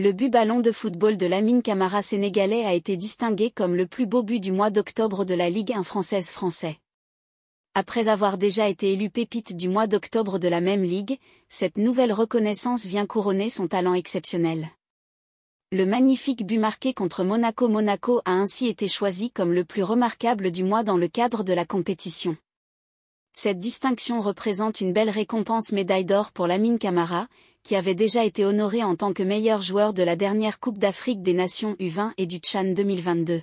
Le but ballon de football de Lamine Camara sénégalais a été distingué comme le plus beau but du mois d'octobre de la Ligue 1 française français. Après avoir déjà été élu pépite du mois d'octobre de la même ligue, cette nouvelle reconnaissance vient couronner son talent exceptionnel. Le magnifique but marqué contre Monaco Monaco a ainsi été choisi comme le plus remarquable du mois dans le cadre de la compétition. Cette distinction représente une belle récompense médaille d'or pour Lamine Camara, qui avait déjà été honoré en tant que meilleur joueur de la dernière Coupe d'Afrique des Nations U20 et du Tchad 2022.